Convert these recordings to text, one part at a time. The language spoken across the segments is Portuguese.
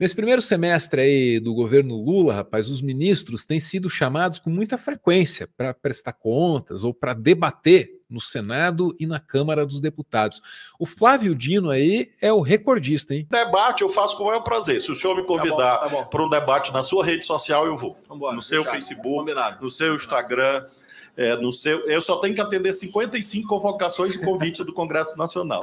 Nesse primeiro semestre aí do governo Lula, rapaz, os ministros têm sido chamados com muita frequência para prestar contas ou para debater no Senado e na Câmara dos Deputados. O Flávio Dino aí é o recordista, hein? Debate eu faço com o maior prazer. Se o senhor me tá convidar tá tá para um debate na sua rede social, eu vou. Vambora, no seu Facebook, combinado. no seu Instagram. É, no seu, eu só tenho que atender 55 convocações e convites do Congresso Nacional.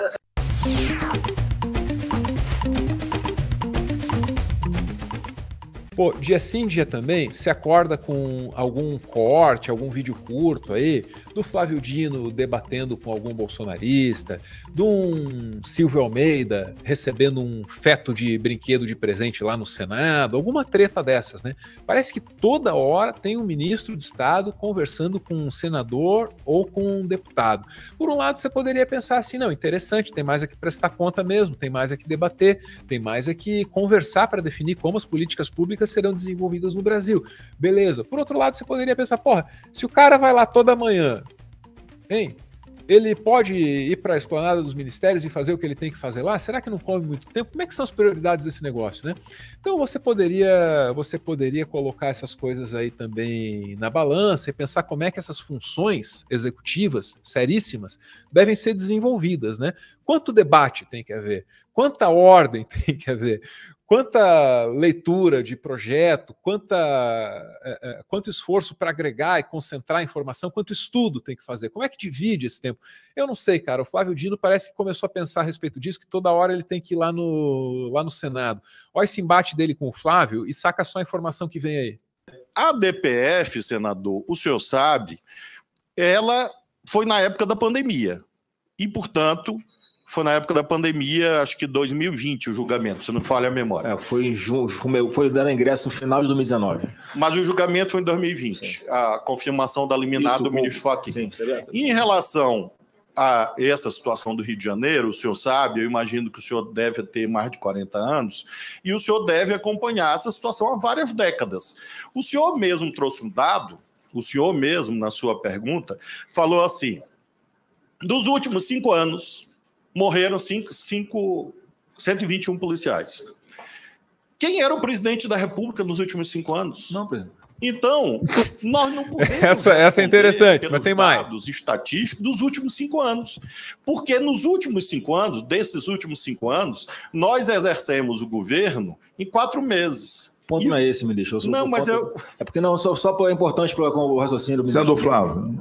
Pô, dia sim, dia também, se acorda com algum corte, algum vídeo curto aí, do Flávio Dino debatendo com algum bolsonarista, de um Silvio Almeida recebendo um feto de brinquedo de presente lá no Senado, alguma treta dessas, né? Parece que toda hora tem um ministro de Estado conversando com um senador ou com um deputado. Por um lado, você poderia pensar assim, não, interessante, tem mais a que prestar conta mesmo, tem mais a que debater, tem mais a que conversar para definir como as políticas públicas serão desenvolvidas no Brasil. Beleza. Por outro lado, você poderia pensar, porra, se o cara vai lá toda manhã Hein? Ele pode ir para a esplanada dos ministérios e fazer o que ele tem que fazer lá? Será que não come muito tempo? Como é que são as prioridades desse negócio, né? Então você poderia, você poderia colocar essas coisas aí também na balança e pensar como é que essas funções executivas seríssimas devem ser desenvolvidas, né? Quanto debate tem que haver? Quanta ordem tem que haver? quanta leitura de projeto, quanta, é, é, quanto esforço para agregar e concentrar a informação, quanto estudo tem que fazer, como é que divide esse tempo? Eu não sei, cara. O Flávio Dino parece que começou a pensar a respeito disso, que toda hora ele tem que ir lá no, lá no Senado. Olha esse embate dele com o Flávio e saca só a informação que vem aí. A DPF, senador, o senhor sabe, ela foi na época da pandemia. E, portanto, foi na época da pandemia, acho que 2020 o julgamento, se não falha a memória. É, foi, foi dando ingresso no final de 2019. Mas o julgamento foi em 2020, sim. a confirmação da liminar Isso, do ministro Fachin. Sim, em relação a essa situação do Rio de Janeiro, o senhor sabe, eu imagino que o senhor deve ter mais de 40 anos, e o senhor deve acompanhar essa situação há várias décadas. O senhor mesmo trouxe um dado, o senhor mesmo, na sua pergunta, falou assim: dos últimos cinco anos, morreram cinco, cinco, 121 policiais. Quem era o presidente da República nos últimos cinco anos? Não, presidente. Então, nós não podemos. essa, essa é interessante, mas tem mais. dados estatísticos dos últimos cinco anos. Porque nos últimos cinco anos, desses últimos cinco anos, nós exercemos o governo em quatro meses. O ponto e... não é esse, ministro. Só, não, mas ponto... eu. É porque não, só, só é importante para o raciocínio do ministro. Senador Flávio,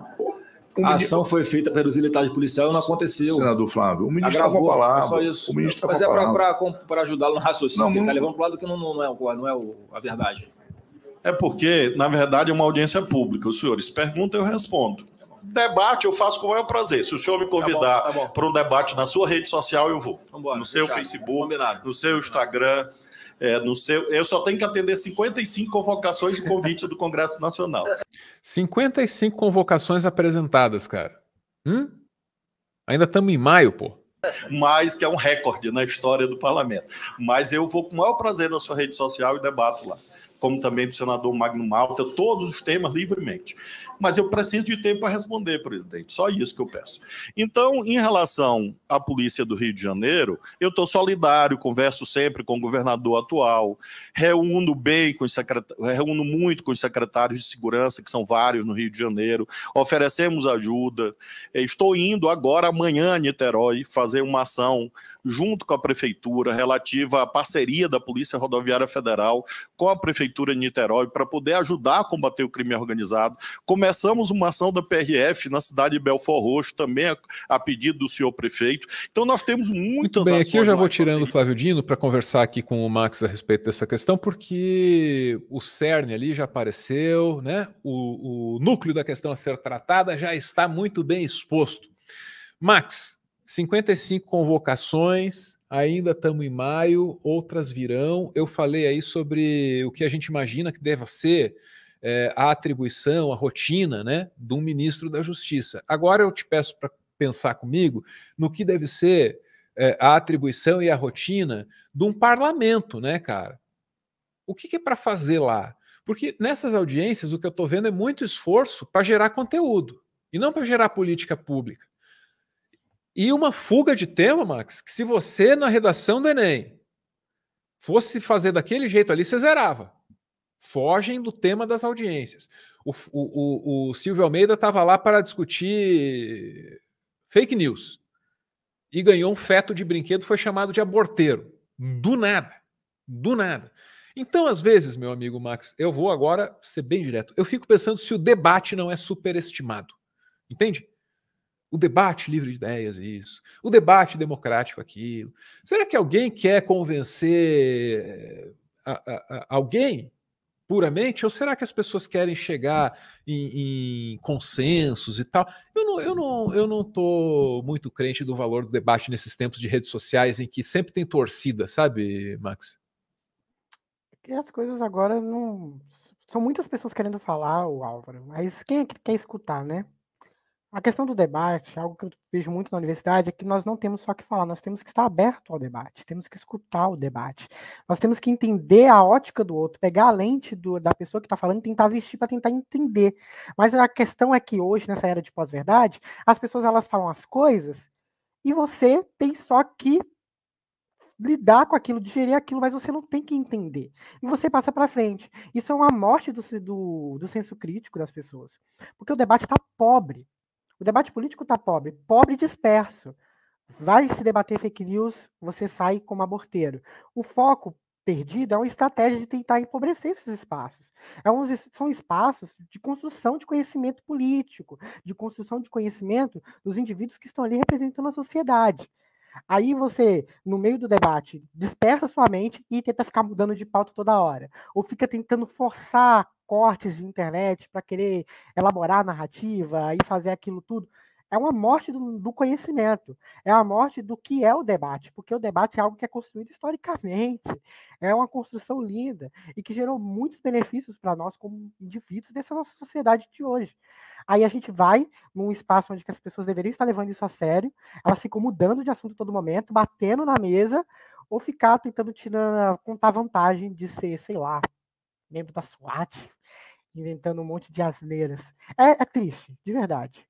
um a ação foi feita para reduzir letalidade policial e não aconteceu. Senador Flávio, o ministro Agravou, com a palavra. É só isso. O ministro Mas é para ajudá-lo no raciocínio. Não, ele está não... levando para o lado que não, não é, não é, é a verdade. É porque, na verdade, é uma audiência pública. Os senhores perguntam, eu respondo. Debate eu faço com o maior prazer. Se o senhor me tá convidar tá tá para um debate na sua rede social, eu vou. Vambora, no seu Facebook, Combinado. no seu Instagram. Combinado é, no seu, eu só tenho que atender 55 convocações de convite do Congresso Nacional. 55 convocações apresentadas, cara. Hum? Ainda estamos em maio, pô Mais que é um recorde na história do parlamento. Mas eu vou com o maior prazer na sua rede social e debato lá, como também do senador Magno Malta, todos os temas livremente mas eu preciso de tempo para responder, presidente. Só isso que eu peço. Então, em relação à polícia do Rio de Janeiro, eu estou solidário, converso sempre com o governador atual, reúno bem com os secretários, reúno muito com os secretários de segurança, que são vários no Rio de Janeiro, oferecemos ajuda. Estou indo agora, amanhã, a Niterói, fazer uma ação junto com a prefeitura relativa à parceria da Polícia Rodoviária Federal com a prefeitura de Niterói para poder ajudar a combater o crime organizado, como começamos uma ação da PRF na cidade de Belfort Roxo, também a, a pedido do senhor prefeito. Então nós temos muitas Muito bem, ações. Aqui eu já vou tirando o Flávio Dino para conversar aqui com o Max a respeito dessa questão, porque o CERN ali já apareceu, né? o, o núcleo da questão a ser tratada já está muito bem exposto. Max, 55 convocações, ainda estamos em maio, outras virão. Eu falei aí sobre o que a gente imagina que deva ser é, a atribuição, a rotina né, de um ministro da Justiça. Agora eu te peço para pensar comigo no que deve ser é, a atribuição e a rotina de um parlamento, né, cara? O que, que é para fazer lá? Porque nessas audiências o que eu estou vendo é muito esforço para gerar conteúdo e não para gerar política pública. E uma fuga de tema, Max, que se você na redação do Enem fosse fazer daquele jeito ali, você zerava fogem do tema das audiências. O, o, o, Silvio Almeida estava lá para discutir fake news e ganhou um feto de brinquedo, foi chamado de aborteiro. Do nada. Do nada. Então, às vezes, meu amigo Max, eu vou agora ser bem direto. Eu fico pensando se o debate não é superestimado. Entende? O debate livre de ideias, isso. O debate democrático, aquilo. Será que alguém quer convencer eh, a, a, a, alguém puramente? Ou será que as pessoas querem chegar em, em, consensos e tal? Eu não, eu, não, eu não tô muito crente do valor do debate nesses tempos de redes sociais em que sempre tem torcida, sabe, Max? É as coisas agora não. São muitas pessoas querendo falar, o Álvaro, mas quem é que quer escutar, né? A questão do debate, algo que eu vejo muito na universidade, é que nós não temos só que falar, nós temos que estar aberto ao debate, temos que escutar o debate. Nós temos que entender a ótica do outro, pegar a lente do, da pessoa que está falando e tentar vestir para tentar entender. Mas a questão é que hoje, nessa era de pós-verdade, as pessoas elas falam as coisas e você tem só que lidar com aquilo, digerir aquilo, mas você não tem que entender. E você passa para frente. Isso é uma morte do, do, do senso crítico das pessoas. Porque o debate está pobre. O debate político está pobre, pobre e disperso. Vai se debater fake news, você sai como aborteiro. O foco perdido é uma estratégia de tentar empobrecer esses espaços. É são espaços de construção de conhecimento político, de construção de conhecimento dos indivíduos que estão ali representando a sociedade. Aí você, no meio do debate, dispersa sua mente e tenta ficar mudando de pauta toda hora. Ou fica tentando forçar cortes de internet para querer elaborar a narrativa e fazer aquilo tudo. É uma morte do, do, conhecimento, é a morte do que é o debate, porque o debate é algo que é construído historicamente, é uma construção linda e que gerou muitos benefícios para nós como indivíduos dessa nossa sociedade de hoje. Aí a gente vai num espaço onde as pessoas deveriam estar levando isso a sério, elas ficam mudando de assunto todo momento, batendo na mesa, ou ficar tentando tirar, contar vantagem de ser, sei lá, membro da SWAT, inventando um monte de asneiras. É, é triste, de verdade.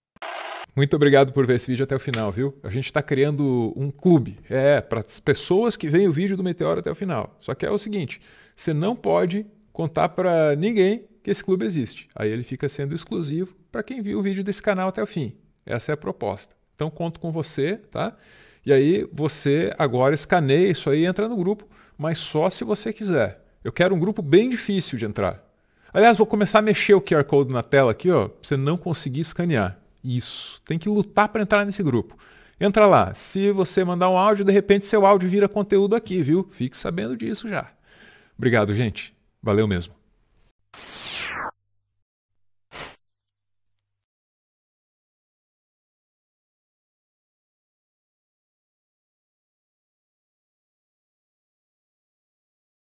Muito obrigado por ver esse vídeo até o final, viu? A gente está criando um clube, é, para as pessoas que veem o vídeo do Meteoro até o final. Só que é o seguinte, você não pode contar para ninguém que esse clube existe. Aí ele fica sendo exclusivo para quem viu o vídeo desse canal até o fim. Essa é a proposta. Então conto com você, tá? E aí você agora escaneia isso aí e entra no grupo, mas só se você quiser. Eu quero um grupo bem difícil de entrar. Aliás, vou começar a mexer o QR Code na tela aqui, ó, pra você não conseguir escanear. Isso. Tem que lutar para entrar nesse grupo. Entra lá. Se você mandar um áudio, de repente seu áudio vira conteúdo aqui, viu? Fique sabendo disso já. Obrigado, gente. Valeu mesmo.